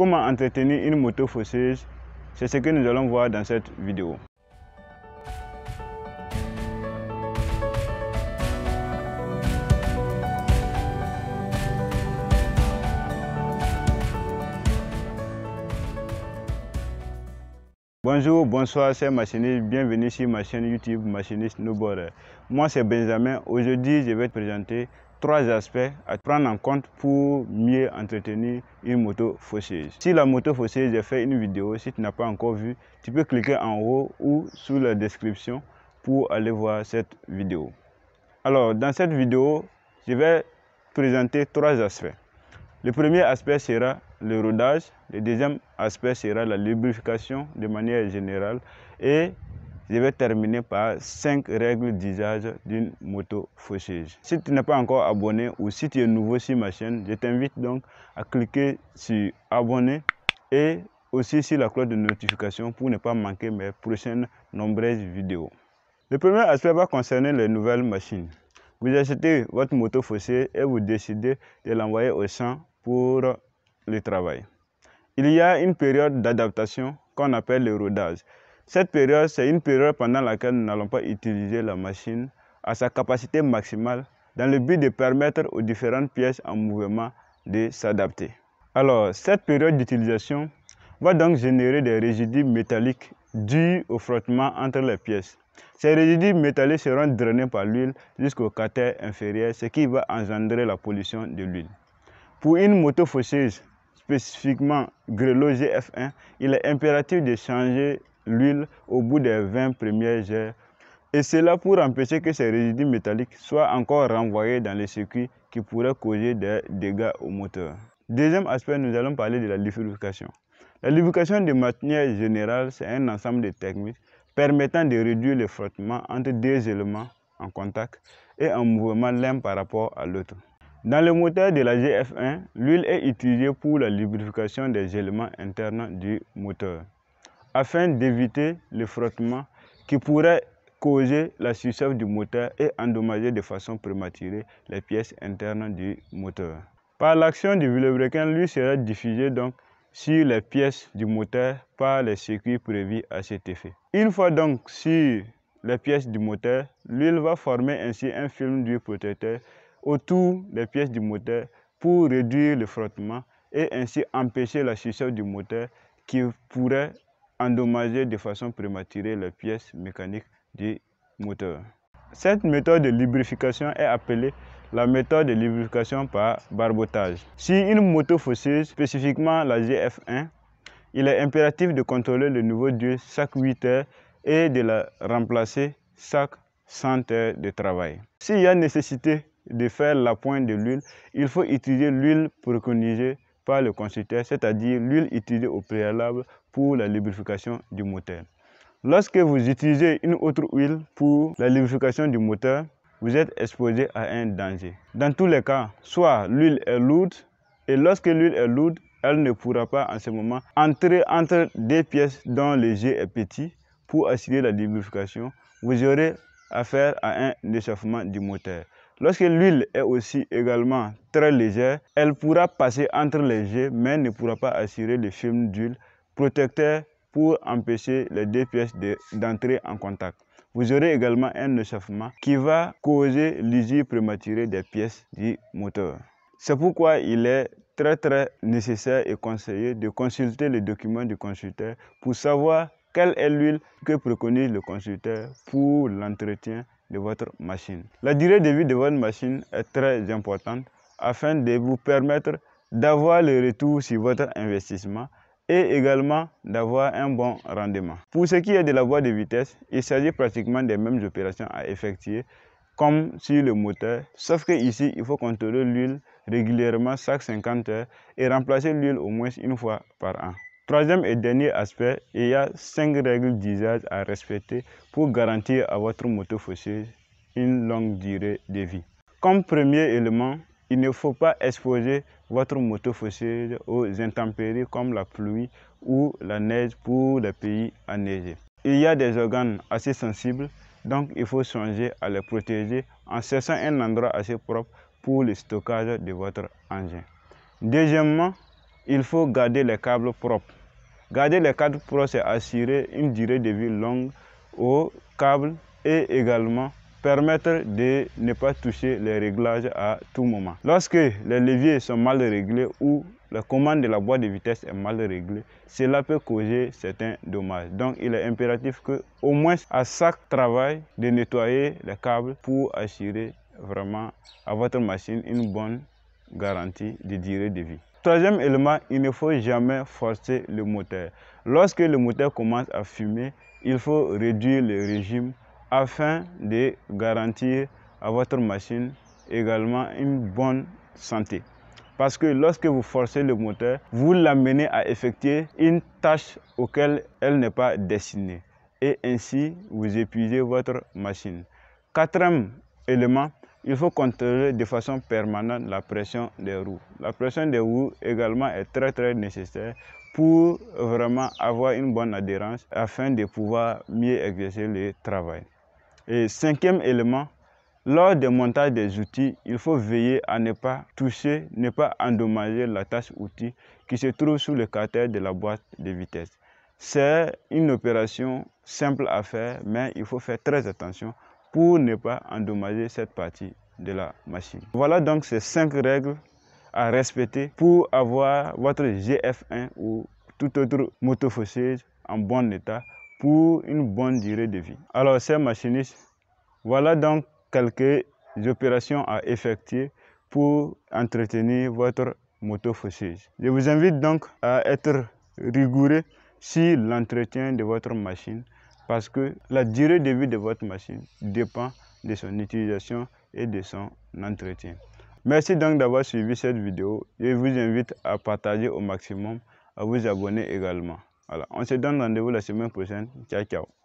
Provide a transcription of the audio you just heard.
Comment entretenir une moto fausseuse C'est ce que nous allons voir dans cette vidéo. Bonjour, bonsoir, c'est Machiniste. Bienvenue sur ma chaîne YouTube Machiniste No Border. Moi, c'est Benjamin. Aujourd'hui, je vais te présenter trois aspects à prendre en compte pour mieux entretenir une moto faussée Si la moto faussée j'ai fait une vidéo, si tu n'as pas encore vu, tu peux cliquer en haut ou sous la description pour aller voir cette vidéo. Alors, dans cette vidéo, je vais présenter trois aspects. Le premier aspect sera le rodage, le deuxième aspect sera la lubrification de manière générale et je vais terminer par 5 règles d'usage d'une moto faucheuse. Si tu n'es pas encore abonné ou si tu es nouveau sur ma chaîne, je t'invite donc à cliquer sur abonner et aussi sur la cloche de notification pour ne pas manquer mes prochaines nombreuses vidéos. Le premier aspect va concerner les nouvelles machines. Vous achetez votre moto faussée et vous décidez de l'envoyer au champ pour le travail. Il y a une période d'adaptation qu'on appelle le rodage. Cette période, c'est une période pendant laquelle nous n'allons pas utiliser la machine à sa capacité maximale dans le but de permettre aux différentes pièces en mouvement de s'adapter. Alors, cette période d'utilisation va donc générer des résidus métalliques dus au frottement entre les pièces. Ces résidus métalliques seront drainés par l'huile jusqu'au carter inférieur, ce qui va engendrer la pollution de l'huile. Pour une moto fossile, spécifiquement Grelot GF1, il est impératif de changer l'huile au bout des 20 premières heures. et cela pour empêcher que ces résidus métalliques soient encore renvoyés dans les circuits qui pourraient causer des dégâts au moteur. Deuxième aspect, nous allons parler de la lubrification. La lubrification de manière générale, c'est un ensemble de techniques permettant de réduire le frottement entre deux éléments en contact et en mouvement l'un par rapport à l'autre. Dans le moteur de la GF1, l'huile est utilisée pour la lubrification des éléments internes du moteur afin d'éviter le frottement qui pourrait causer la surchauffe du moteur et endommager de façon prématurée les pièces internes du moteur. Par l'action du vilebrequin, l'huile sera diffusée donc sur les pièces du moteur par les circuits prévus à cet effet. Une fois donc sur les pièces du moteur, l'huile va former ainsi un film d'huile protecteur autour des pièces du moteur pour réduire le frottement et ainsi empêcher la surchauffe du moteur qui pourrait endommager de façon prématurée les pièces mécaniques du moteur. Cette méthode de lubrification est appelée la méthode de lubrification par barbotage. Si une moto fossile, spécifiquement la GF1, il est impératif de contrôler le niveau d'huile chaque 8 heures et de la remplacer chaque 100 heures de travail. S'il y a nécessité de faire la pointe de l'huile, il faut utiliser l'huile préconisée par le constructeur, c'est-à-dire l'huile utilisée au préalable pour la lubrification du moteur. Lorsque vous utilisez une autre huile pour la lubrification du moteur, vous êtes exposé à un danger. Dans tous les cas, soit l'huile est lourde, et lorsque l'huile est lourde, elle ne pourra pas en ce moment entrer entre des pièces dont le jet est petit pour assurer la lubrification. Vous aurez affaire à un échauffement du moteur. Lorsque l'huile est aussi également très légère, elle pourra passer entre les jets mais ne pourra pas assurer le film d'huile protecteur pour empêcher les deux pièces d'entrer en contact. Vous aurez également un échauffement qui va causer l'usure prématurée des pièces du moteur. C'est pourquoi il est très très nécessaire et conseillé de consulter les documents du consulteur pour savoir quelle est l'huile que préconise le consulteur pour l'entretien de votre machine. La durée de vie de votre machine est très importante afin de vous permettre d'avoir le retour sur votre investissement et également d'avoir un bon rendement. Pour ce qui est de la voie de vitesse, il s'agit pratiquement des mêmes opérations à effectuer comme sur le moteur, sauf que ici il faut contrôler l'huile régulièrement chaque 50 heures et remplacer l'huile au moins une fois par an. Troisième et dernier aspect, il y a cinq règles d'usage à respecter pour garantir à votre moto fossile une longue durée de vie. Comme premier élément, il ne faut pas exposer votre moto fossile aux intempéries comme la pluie ou la neige pour les pays enneigés. Il y a des organes assez sensibles, donc il faut songer à les protéger en cherchant un endroit assez propre pour le stockage de votre engin. Deuxièmement, il faut garder les câbles propres. Garder les câbles propres, c'est assurer une durée de vie longue aux câbles et également permettre de ne pas toucher les réglages à tout moment. Lorsque les leviers sont mal réglés ou la commande de la boîte de vitesse est mal réglée, cela peut causer certains dommages. Donc il est impératif que au moins à chaque travail de nettoyer les câbles pour assurer vraiment à votre machine une bonne garantie de durée de vie. Troisième élément, il ne faut jamais forcer le moteur. Lorsque le moteur commence à fumer, il faut réduire le régime afin de garantir à votre machine également une bonne santé. Parce que lorsque vous forcez le moteur, vous l'amenez à effectuer une tâche auquel elle n'est pas destinée. Et ainsi, vous épuisez votre machine. Quatrième élément, il faut contrôler de façon permanente la pression des roues. La pression des roues également est très très nécessaire pour vraiment avoir une bonne adhérence afin de pouvoir mieux exercer le travail. Et cinquième élément, lors du montage des outils, il faut veiller à ne pas toucher, ne pas endommager la tâche outil qui se trouve sous le carter de la boîte de vitesse. C'est une opération simple à faire, mais il faut faire très attention pour ne pas endommager cette partie de la machine. Voilà donc ces cinq règles à respecter pour avoir votre GF1 ou tout autre motofosseuse en bon état pour une bonne durée de vie. Alors, c'est machiniste voilà donc quelques opérations à effectuer pour entretenir votre moto fossile. Je vous invite donc à être rigoureux sur l'entretien de votre machine parce que la durée de vie de votre machine dépend de son utilisation et de son entretien. Merci donc d'avoir suivi cette vidéo et je vous invite à partager au maximum, à vous abonner également. Voilà, on se donne rendez-vous la semaine prochaine. Ciao, ciao.